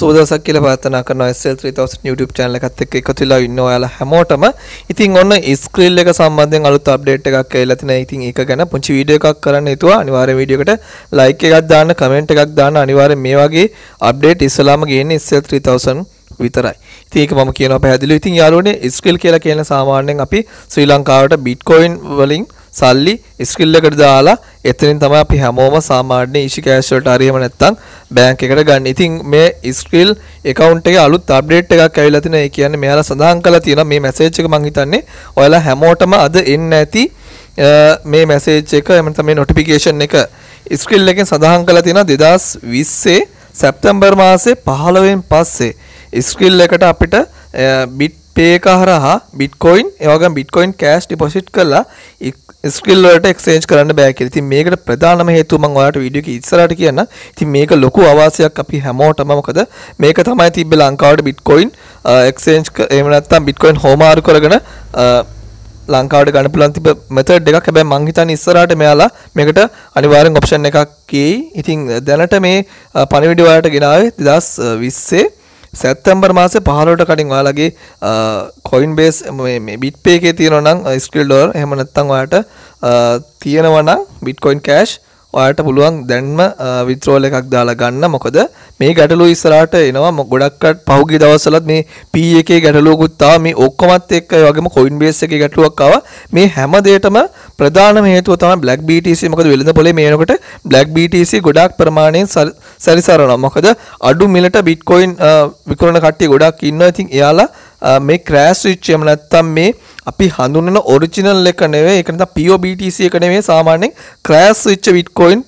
සෝදසක් කියලා පාතනා කරන SL3000 YouTube channel එකත් එක්ක එකතු වෙලා ඉන්න ඔයාලා හැමෝටම. ඉතින් ඔන්න ස්ක්‍රීල් එක සම්බන්ධයෙන් අලුත් අප්ඩේට් එකක් ඇවිල්ලා තිනේ. ඉතින් ඒක ගැන පුංචි වීඩියෝ එකක් කරන්න හිතුවා. අනිවාර්යෙන් වීඩියෝ එකට ලයික් එකක් දාන්න, කමෙන්ට් එකක් දාන්න. අනිවාර්යෙන් මේ වගේ අප්ඩේට් ඉස්සලාම ගේන්නේ SL3000 විතරයි. ඉතින් ඒක මම කියනවා පැහැදිලිව. ඉතින් යාළුවනේ ස්ක්‍රීල් කියලා කියන සාමාන්‍යයෙන් අපි ශ්‍රී ලංකාවට බිට්කොයින් වලින් සල්ලි ස්කිල් එකට දාලා එතනින් තමයි අපි හැමෝම සාමාන්‍ය ඊෂි කෑෂ් වලට හරි එහෙම නැත්නම් බැංක් එකට ගන්න. ඉතින් මේ ස්කිල් account එකේ අලුත් update එකක් ඇවිල්ලා තිනේ. ඒ කියන්නේ මෙයාලා සඳහන් කරලා තියෙනවා මේ message එක මම හිතන්නේ ඔයාලා හැමෝටම අද එන්න ඇති මේ message එක එහෙම නැත්නම් මේ notification එක ස්කිල් එකෙන් සඳහන් කරලා තියෙනවා 2020 සැප්තැම්බර් මාසේ 15න් පස්සේ ස්කිල් එකට අපිට බිට් පේ එක හරහා බිට්කොයින් ඒ වගේම බිට්කොයින් කෑෂ් ඩිපොසිට් කරලා ස්කිල්ලට එක්ෂේන්ජ් කරන්න බෑ කියලා. ඉතින් මේකට ප්‍රධානම හේතුව මම ඔයාලට වීඩියෝ එක ඉස්සරහට කියන්න. ඉතින් මේක ලොකු අවාසියක් අපි හැමෝටම මොකද මේක තමයි තිබ්බේ ලංකාවට බිට්කොයින් එක්ෂේන්ජ් එහෙම නැත්නම් බිට්කොයින් හොමාරු කරගෙන ලංකාවට ගන්න පුළුවන් තිබ්බ මෙතඩ් එකක්. හැබැයි මං හිතන්නේ ඉස්සරහට මෙයාලා මේකට අනිවාර්යෙන් ඔප්ෂන් එකක් කියයි. ඉතින් දැනට මේ පණිවිඩය ඔයාලට ගෙනාවේ 2020 සැත්තම්බර් මාස පහලොට කටින් වාලගේ කොයින් බේස් බිට්පේ එකේ තියෙනනම් ස්කල් ඩෝර් හමනත්තං වාට තියෙනවනම් බිට්කොයින් කෑශ් ඔයාට පුළුවන් දැන්ම විත්‍රෝල් එකක් දාලා ගන්න මොකද මේ ගැටලු ඉස්සරහට එනවා ගොඩක්කට පහුගිය දවස්වලත් මේ P එකේ ගැටලුවකුත් ආවා මේ ඔක්කොමත් එක්ක ඒ වගේම Coinbase එකේ ගැටලුවක් ආවා මේ හැම දෙයකටම ප්‍රධානම හේතුව තමයි Black BTC මොකද වෙළඳ පොලේ මේ වෙනකොට Black BTC ගොඩාක් ප්‍රමාණයෙන් සැරිසරනවා මොකද අඩු මිලට Bitcoin විකුණන කට්ටිය ගොඩක් ඉන්නවා ඉතින් එයාලා මේ ක්‍රෑෂ් විච්ච එහෙම නැත්නම් මේ අපි හඳුනන ඔරිජිනල් එක නෙවෙයි ඒක නිසා POBTC එක නෙවෙයි සාමාන්‍යයෙන් ක්‍රෑෂ් වෙච්ච බිට්කොයින්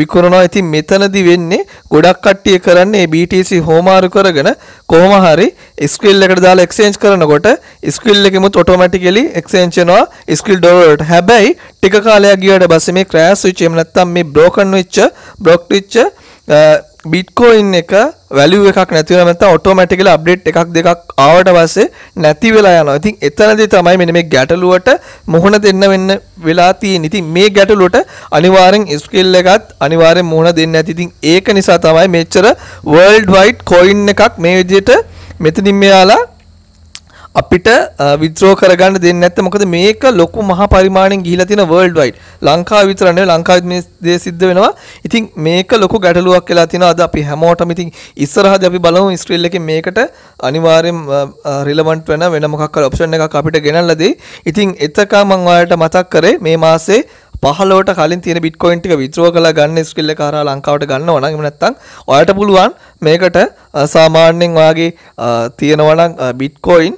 විකුණනවා. ඉතින් මෙතනදි වෙන්නේ ගොඩක් කට්ටිය කරන්නේ BTC හොමාරු කරගෙන කොහොම හරි SQL එකට දාලා exchange කරනකොට SQL එකෙමුත් automatically exchange වෙනවා SQL dollar වලට. හැබැයි ටික කාලයක් ගියාට පස්සේ මේ crash වෙච්ච එහෙම නැත්නම් මේ broken වෙච්ච blocked වෙච්ච බිට්කොයින් එක වැලිය එකක් නැතිව නැත ඔටෝමැටිකල අප්ඩේට් එකක් දෙකක් ආවට පස්සේ නැති වෙලා යනවා. ඉතින් එතනදී තමයි මෙන්න මේ ගැටලුවට මුහුණ දෙන්න වෙන්න වෙලා තියෙන්නේ. ඉතින් මේ ගැටලුවට අනිවාර්යෙන් ස්කිල් එකත් අනිවාර්යෙන් මුහුණ දෙන්න ඇති. ඉතින් ඒක නිසා තමයි මෙච්චර world wide coin එකක් මේ විදිහට මෙතනින් මෙයාලා අපිට විත්‍රෝ කරගන්න දෙන්නේ නැත්නම් මොකද මේක ලොකු මහ පරිමාණයෙන් ගිහිලා තියෙන world wide ලංකාව විතර නෙවෙයි ලංකාවෙත් මේ දේ සිද්ධ වෙනවා. ඉතින් මේක ලොකු ගැටලුවක් වෙලා තියෙනවා. අද අපි හැමෝටම ඉතින් ඉස්සරහදී අපි බලමු ඉස්රේල් එකේ මේකට අනිවාර්යෙන් රිලෙවන්ට් වෙන වෙන මොකක් හරි ඔප්ෂන් එකක් අපිට ගෙනල්ලා දෙයි. ඉතින් එතකම මම ඔයාලට මතක් කරේ මේ මාසේ පහලෝට කලින් තියෙන බිට්කොයින් ටික විත්‍රෝ කරලා ගන්න ස්කිල් එක හරහා ලංකාවට ගන්න ඕන නම් එහෙම නැත්නම් ඔයාලට පුළුවන් මේකට සාමාන්‍යයෙන් ඔයාගේ තියෙනවා නම් බිට්කොයින්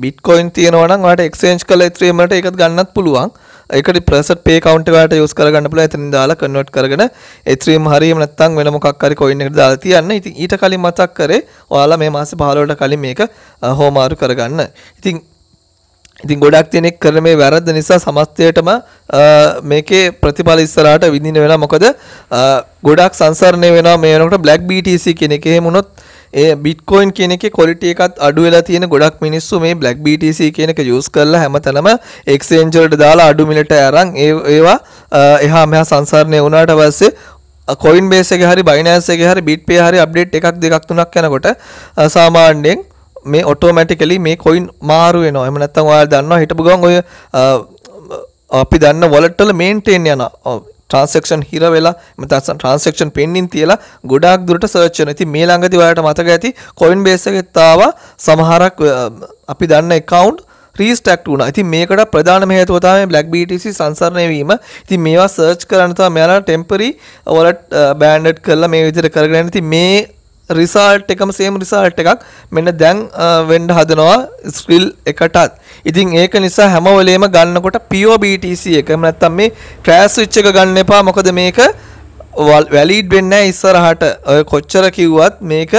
බිට්කොයින් තියෙනවා නම් ඔයාලට එක්ස්චේන්ජ් කරලා Ethereum වලට ඒකත් ගන්නත් පුළුවන්. ඒකට preset pay account එක ඔයාලට use කරගන්න පුළුවන්. එතනින් දාලා convert කරගෙන Ethereum හරියම නැත්නම් වෙන මොකක් හරි coin එකකට දාලා තියන්න. ඉතින් ඊට කලින් මතක් කරේ ඔයාලා මේ මාසේ 15 කලින් මේක හොමාරු කරගන්න. ඉතින් ඉතින් ගොඩක් දෙනෙක් කරන මේ වැරද්ද නිසා සමස්තයටම මේකේ ප්‍රතිඵල ඉස්සරහට විඳින්න වෙනවා මොකද ගොඩක් සංසරණය වෙනවා මේ වෙනකොට black BTC කියන එකේ මුනොත් ඒ බිට්කොයින් කියන එකේ quality එකත් අඩු වෙලා තියෙන ගොඩක් මිනිස්සු මේ Black BTC කියන එක use කරලා හැමතැනම exchange වලට දාලා අඩු මිලට අරන් ඒවා එහා මෙහා සංසරණය වුණාට පස්සේ කොයින් බේස් එකේ හරි බයිනෑන්ස් එකේ හරි බිට්පේ හරි අප්ඩේට් එකක් දෙකක් තුනක් යනකොට සාමාන්‍යයෙන් මේ ඔටෝමැටිකලි මේ කොයින් මාරු වෙනවා. එහෙම නැත්නම් ඔයාලා දන්නවා හිටපු ගමන් ඔය අපි දන්න වලට් වල මේන්ටේන් යනවා. ට්‍රාන්සෙක්ෂන් හිර වෙලා මත ට්‍රන්සෙක්ෂන් පෙන්නින් තියලා ගොඩක් දුරට සර්ච් වෙනවා. ඉතින් මේ ළඟදී ඔයාලට මතක ඇති කොයින් බේස් එකෙත් ආවා සමහරක් අපි දන්න account රීස්ටක් වුණා. ඉතින් මේකට ප්‍රධානම හේතුව තමයි Black BTC සංසරණය වීම. ඉතින් මේවා සර්ච් කරන්න තමයි මෙයාලා ටෙම්පරරි wallet බෑන්ඩඩ් කරලා මේ විදිහට කරගෙන යන. ඉතින් මේ රිසල්ට් එකම සේම් රිසල්ට් එකක් මෙන්න දැන් වෙන්න හදනවා ස්ක්‍රිල් එකටත්. ඉතින් ඒක නිසා හැම වෙලේම ගන්නකොට POBTC එක නැත්තම් මේ ක්‍රෑෂ් ස්විච් එක ගන්න එපා මොකද මේක වැලිඩ් වෙන්නේ නැහැ ඉස්සරහට ඔය කොච්චර කිව්වත් මේක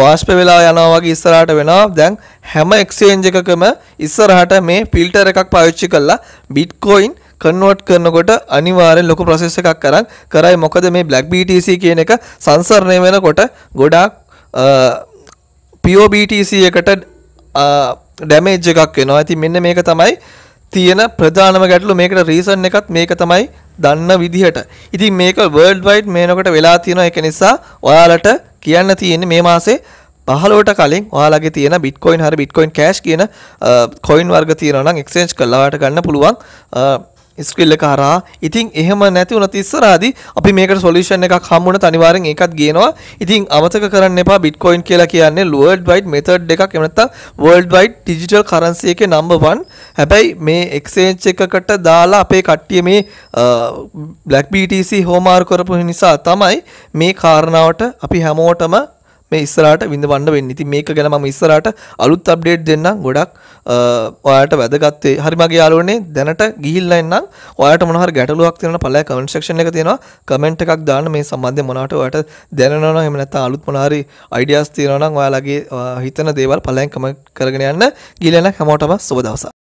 වාෂ්ප වෙලා යනවා වගේ ඉස්සරහට වෙනවා දැන් හැම එක්ස්චේන්ජ් එකකම ඉස්සරහට මේ ෆිල්ටර් එකක් පාවිච්චි කරලා බිට්කොයින් කන්වර්ට් කරනකොට අනිවාර්යෙන් ලොකු ප්‍රොසෙස් එකක් කරන් කරයි මොකද මේ Black BTC කියන එක සංසරණය වෙනකොට ගොඩාක් POBTC එකට ඩැමේජ් එකක් වෙනවා. ඉතින් මෙන්න මේක තමයි තියෙන ප්‍රධානම ගැටලු මේකට රීසන් එකත් මේක තමයි දන්න විදිහට. ඉතින් මේක වර්ල්ඩ් වයිඩ් මේනකට වෙලා තියෙනවා ඒක නිසා ඔයාලට කියන්න තියෙන්නේ මේ මාසේ 15ට කලින් ඔයාලගේ තියෙන බිට්කොයින් හරි බිට්කොයින් කෑෂ් කියන කොයින් වර්ග තියෙනවා නම් එක්ස්චේන්ජ් කරලා ඔයාලට ගන්න පුළුවන්. ස්ක්‍රිල්ල කරා ඉතින් එහෙම නැති වුණත් ඉස්සරහදී අපි මේකට සොලියුෂන් එකක් හම්බුනොත් අනිවාර්යෙන් ඒකත් ගේනවා. ඉතින් අමතක කරන්න එපා Bitcoin කියලා කියන්නේ world wide method එකක්. එහෙම නැත්නම් world wide digital currency එකේ number 1. හැබැයි මේ exchange එකකට දාලා අපේ කට්ටිය මේ Black BTC හෝමාරු කරපු නිසා තමයි මේ කාරණාවට අපි හැමෝටම මේ ඉස්සරහට විඳවන්න වෙන්නේ. ඉතින් මේක ගැන මම ඉස්සරහට අලුත් අප්ඩේට් දෙන්නම් ගොඩක් ඔයාලට වැදගත් වෙයි. හරි මගේ යාළුවනේ දැනට ගිහිල්ලා එන්නම්. ඔයාලට මොනවා හරි ගැටලුවක් තියෙනවා පළවෙනි කමෙන්ට් සෙක්ෂන් එක තියෙනවා. කමෙන්ට් එකක් දාන්න මේ සම්බන්ධයෙන් මොනවට ඔයාලට දැනනවා නම් එහෙම නැත්නම් අලුත් මොනවා හරි අයිඩියාස් තියෙනවා නම් ඔයාලගේ හිතන දේවල් පළවෙනි කමෙන්ට් කරගෙන යන්න. ගිහිල්ලා එන්න හැමෝටම සුබ දවසක්.